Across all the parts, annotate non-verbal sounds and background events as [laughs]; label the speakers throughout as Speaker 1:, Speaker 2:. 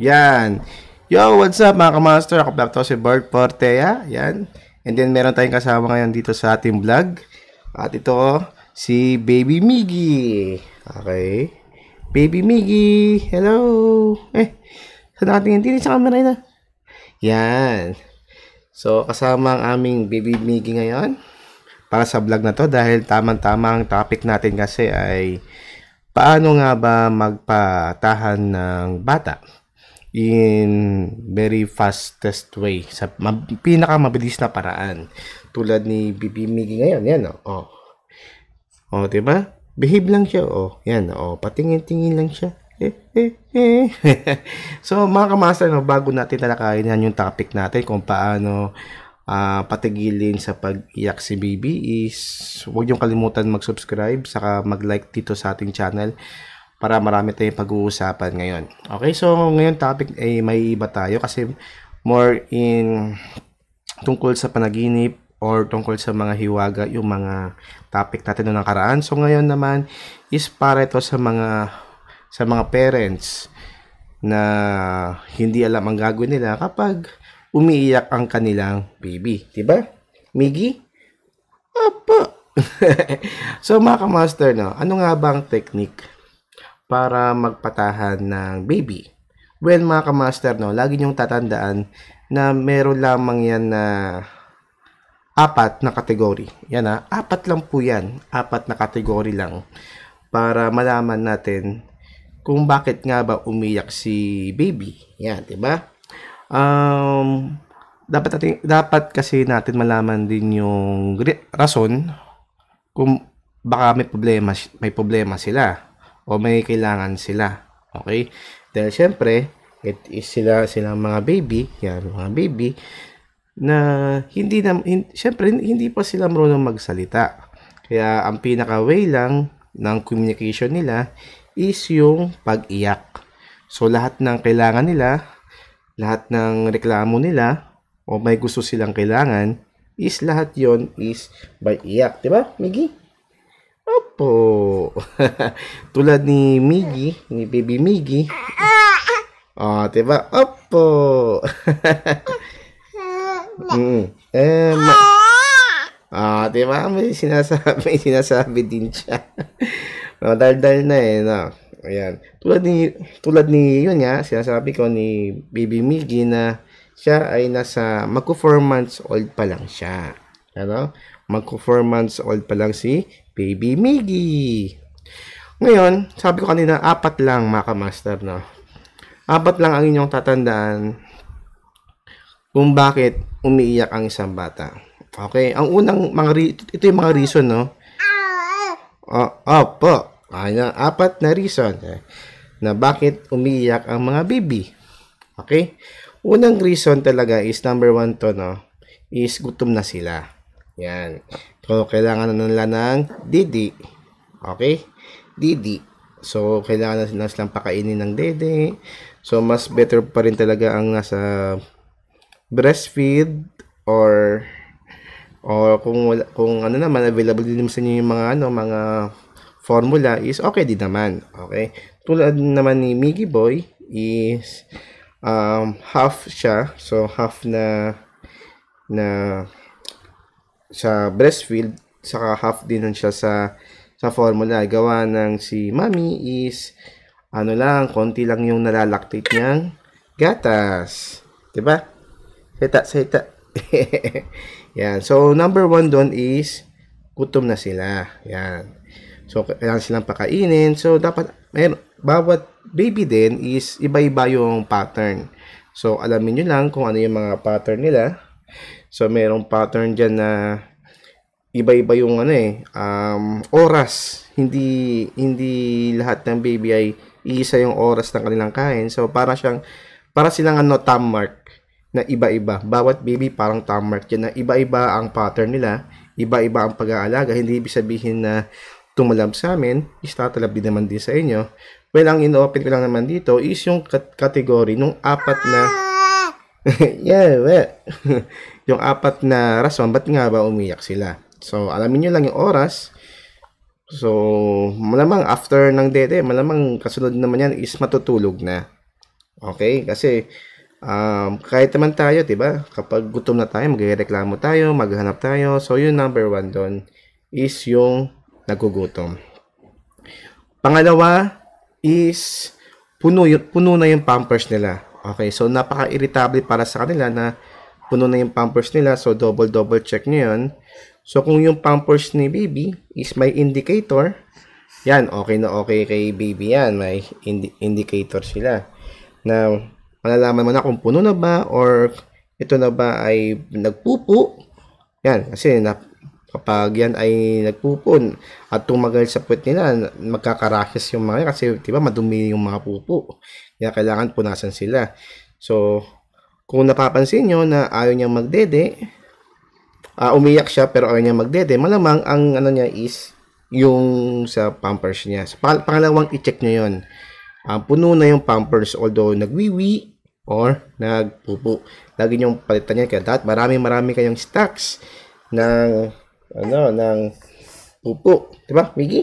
Speaker 1: Yan. Yo, what's up mga kamaster? Ako back to si Bert Portea. Yan. And then meron tayong kasama ngayon dito sa ating vlog. At ito oh, si Baby Miggy. Okay. Baby Miggy, hello. Eh, saan nakatingin? Tingin sa camera na. Ah. Yan. So, kasama ang aming Baby Miggy ngayon para sa vlog na to dahil tamang-tama ang topic natin kasi ay paano nga ba magpatahan ng bata in very fastest way sa mab- mabilis na paraan tulad ni Bibi Miggy ngayon yan oh oh, oh di ba behave lang siya oh yan oh patingin-tingin lang siya eh, eh, eh. [laughs] so mga kamaster no, bago natin talakayin yan yung topic natin kung paano uh, patigilin sa pag-iyak si Bibi is huwag yung kalimutan mag-subscribe saka mag-like dito sa ating channel para marami tayong pag-uusapan ngayon. Okay, so ngayon topic ay may iba tayo kasi more in tungkol sa panaginip or tungkol sa mga hiwaga yung mga topic natin noong nakaraan. So ngayon naman is para ito sa mga sa mga parents na hindi alam ang gagawin nila kapag umiiyak ang kanilang baby, 'di ba? Miggy? Apa. [laughs] so mga master no, ano nga ba ang technique para magpatahan ng baby. Well, mga kamaster, no, lagi niyong tatandaan na meron lamang yan na apat na kategory. Yan na, ah, apat lang po yan. Apat na kategory lang para malaman natin kung bakit nga ba umiyak si baby. Yan, di ba? Um, dapat natin, dapat kasi natin malaman din yung rason kung baka may problema may problema sila o may kailangan sila. Okay? Dahil syempre, it is sila silang mga baby, yan mga baby na hindi na hin, syempre hindi pa sila marunong magsalita. Kaya ang pinaka way lang ng communication nila is yung pag-iyak. So lahat ng kailangan nila, lahat ng reklamo nila o may gusto silang kailangan is lahat yon is by iyak, 'di ba? Miggy? po. [laughs] Tulad ni Miggy, ni Baby Miggy. [laughs] Ah, oh, diba? Opo! [laughs] mm. Eh, ma- ah, diba? May sinasabi, may sinasabi din siya. Madaldal na eh, no? Ayan. Tulad ni, tulad ni, yun nga, sinasabi ko ni Baby Miggy na siya ay nasa, magko-4 months old pa lang siya. Ano? Magko-4 months old pa lang si Baby Miggy. Ngayon, sabi ko kanina, apat lang mga master no? Apat lang ang inyong tatandaan kung bakit umiiyak ang isang bata. Okay, ang unang mga ito yung mga reason, no? Oh, opo. Oh, apat na reason eh, na bakit umiiyak ang mga baby. Okay? Unang reason talaga is number one to, no? Is gutom na sila. Yan. So, kailangan na nila ng didi. Okay? didi. So, kailangan na silang pakainin ng dede. So, mas better pa rin talaga ang nasa breastfeed or or kung wala, kung ano naman available din sa inyo yung mga ano mga formula is okay din naman. Okay? Tulad naman ni Miggy Boy is um, half siya. So half na na sa breastfeed saka half din siya sa sa formula. Gawa ng si Mami is ano lang, konti lang yung nalalactate niyang gatas. Diba? Seta, seta. [laughs] Yan. So, number one doon is gutom na sila. Yan. So, kailangan silang pakainin. So, dapat, mayro, bawat baby din is iba-iba yung pattern. So, alamin nyo lang kung ano yung mga pattern nila. So, merong pattern dyan na iba-iba yung ano eh um, oras hindi hindi lahat ng baby ay iisa yung oras ng kanilang kain so para siyang para silang ano time mark na iba-iba bawat baby parang time mark yan na iba-iba ang pattern nila iba-iba ang pag-aalaga hindi ibig sabihin na tumalab sa amin is din naman din sa inyo well ang inopen ko lang naman dito is yung kat- category nung apat na [laughs] yeah well [laughs] yung apat na rason bakit nga ba umiyak sila So, alamin nyo lang yung oras. So, malamang after ng dede, malamang kasunod naman yan is matutulog na. Okay? Kasi, um, kahit naman tayo, diba? Kapag gutom na tayo, magreklamo tayo, maghanap tayo. So, yung number one doon is yung nagugutom. Pangalawa is puno, puno na yung pampers nila. Okay, so napaka-irritable para sa kanila na puno na yung pampers nila. So, double-double check nyo yun. So, kung yung pampers ni baby is may indicator, yan, okay na okay kay baby yan. May indi- indicator sila. Now, malalaman mo na kung puno na ba or ito na ba ay nagpupo. Yan, kasi na, kapag yan ay nagpupon at tumagal sa puwet nila, magkakarashes yung mga kasi 'di ba madumi yung mga pupo. Kaya kailangan punasan sila. So, kung napapansin niyo na ayaw niyang magdede, uh, umiyak siya pero ayaw niya magdede. Malamang ang ano niya is yung sa pampers niya. Sa pang- pangalawang i-check niyo 'yon. Uh, ah, puno na yung pampers although nagwiwi or nagpupo. Lagi niyong palitan yan. Kaya dapat marami marami kayong stacks ng ano ng pupo. Di ba, Miggy?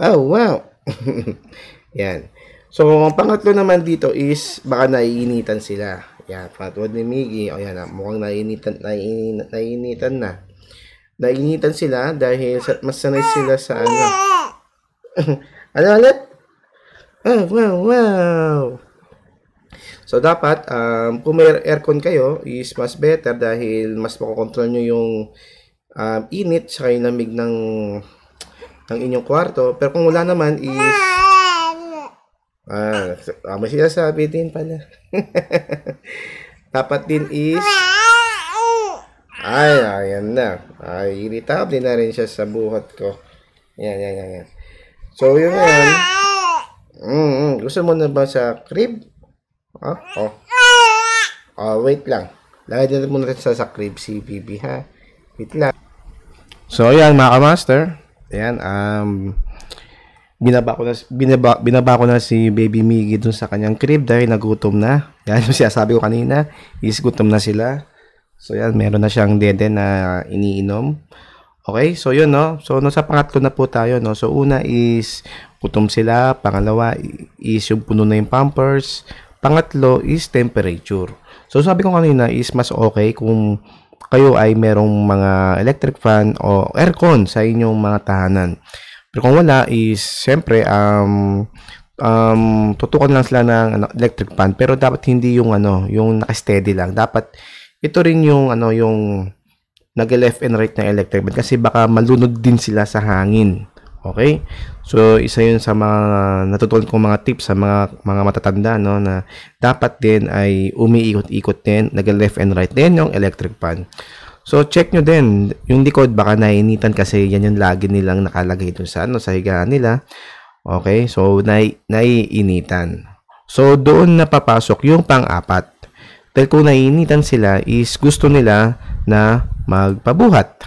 Speaker 1: Oh, wow. [laughs] yan. So, ang pangatlo naman dito is baka naiinitan sila. Yan, katulad ni Miggy, o yan, ah, mukhang nainitan, nainitan, nainitan na. Nainitan sila dahil sa, mas sanay sila sa ano. [laughs] ano ulit? Oh, wow, wow. So, dapat, um, kung may aircon kayo, is mas better dahil mas makokontrol nyo yung um, init sa yung lamig ng, ng inyong kwarto. Pero kung wala naman is... Ah, Ah, siya sabi din pala. [laughs] Dapat din is... Ay, ayan na. Ay, irritable na rin siya sa buhat ko. Yan, yan, yan, yan. So, yun yan. Mm, mm-hmm. gusto mo na ba sa crib? Ha? Ah, oh. Oh, wait lang. Lagay din muna natin sa, sa crib si Bibi, ha? Wait lang. So, ayan, mga master. Yan, um, binaba ko na binaba, binaba ko na si Baby Miggy dun sa kanyang crib dahil nagutom na. [laughs] Yan yung sinasabi ko kanina, is gutom na sila. So yan, meron na siyang dede na iniinom. Okay? So yun no. So no sa pangatlo na po tayo no. So una is gutom sila, pangalawa is yung puno na yung pampers, pangatlo is temperature. So sabi ko kanina is mas okay kung kayo ay merong mga electric fan o aircon sa inyong mga tahanan. Pero kung wala is, syempre, um, um, tutukan lang sila ng ano, electric fan Pero dapat hindi yung ano, yung naka-steady lang. Dapat, ito rin yung ano, yung nag left and right na electric fan Kasi baka malunod din sila sa hangin. Okay? So, isa yun sa mga natutunan kong mga tips sa mga mga matatanda no na dapat din ay umiikot-ikot din, nag left and right din yung electric fan. So check nyo din yung decode baka nainitan kasi yan yung lagi nilang nakalagay doon sa ano sa higaan nila. Okay? So nai naiinitan. So doon napapasok yung pang-apat. Dahil kung naiinitan sila is gusto nila na magpabuhat.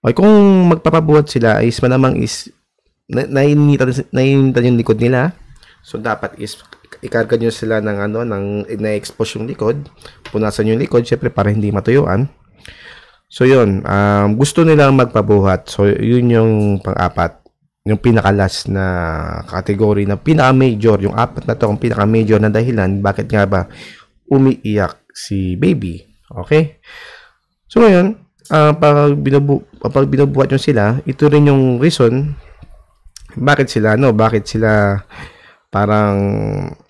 Speaker 1: Okay, kung magpapabuhat sila is malamang is na naiinitan, naiinitan yung likod nila. So dapat is ikarga nyo sila ng ano, ng na-expose yung likod. Punasan yung likod, syempre para hindi matuyuan. So yun, um, gusto nilang magpabuhat. So yun yung pang-apat. Yung pinakalas na category na pinaka-major. Yung apat na to ang pinaka-major na dahilan. Bakit nga ba umiiyak si baby? Okay? So ngayon, uh, pag, binabu pag binubuhat nyo sila, ito rin yung reason bakit sila, no? Bakit sila parang,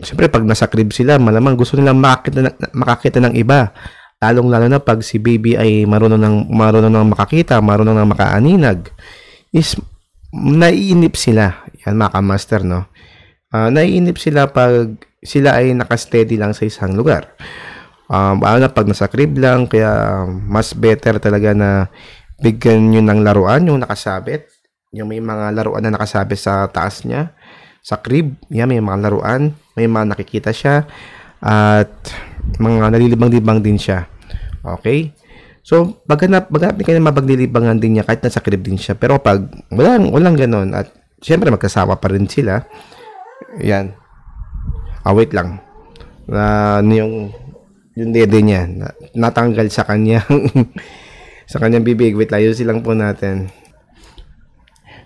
Speaker 1: siyempre pag nasa crib sila, malamang gusto nilang makakita, makakita ng iba Lalong-lalo na pag si baby ay marunong ng, marunong ng makakita, marunong ng makaaninag, is naiinip sila. Yan mga master no? Uh, naiinip sila pag sila ay nakasteady lang sa isang lugar. Um, ano na pag nasa crib lang, kaya mas better talaga na bigyan nyo ng laruan yung nakasabit. Yung may mga laruan na nakasabit sa taas niya. Sa crib, yan, may mga laruan. May mga nakikita siya. At mga nalilibang-libang din siya. Okay? So, maghanap, maghanap kayo ng mapaglilibangan din niya kahit nasa crib din siya. Pero pag walang, walang ganun at siyempre magkasama pa rin sila, yan. Ah, wait lang. Na uh, yung yung dede niya na, natanggal sa kanyang [laughs] sa kanyang bibig. Wait, layo silang po natin.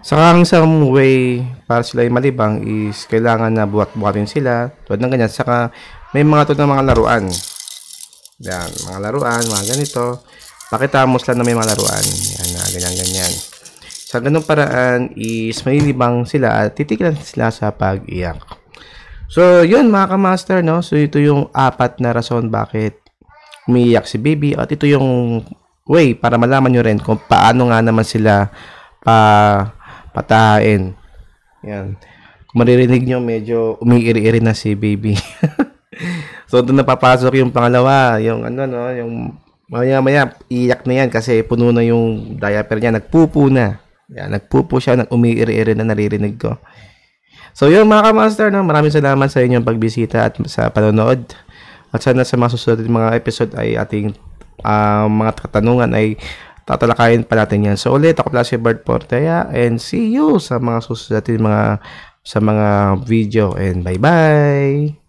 Speaker 1: Sa ang isang way para sila ay malibang is kailangan na buhat-buhatin sila. Tulad ng ganyan. Saka may mga tulad ng mga laruan. Yan, mga laruan, mga ganito. Pakita mo sila na may mga laruan. Yan, na, ganyan, ganyan. Sa ganung paraan is malilibang sila at titigilan sila sa pag-iyak. So, yun mga kamaster, no? So, ito yung apat na rason bakit umiiyak si baby. At ito yung way para malaman nyo rin kung paano nga naman sila pa... Uh, patahin. Yan. Kung maririnig nyo, medyo umiiri-iri na si baby. [laughs] so, doon napapasok yung pangalawa, yung ano, no, yung maya-maya, iyak na yan kasi puno na yung diaper niya, nagpupo na. Yan, nagpupo siya, nag umiiri-iri na naririnig ko. So, yun mga ka-master, no, maraming salamat sa inyong pagbisita at sa panonood. At sana sa mga susunod mga episode ay ating uh, mga katanungan ay tatalakayin pa natin yan. So ulit, ako pala si Bert Portea and see you sa mga susunod natin mga sa mga video and bye-bye!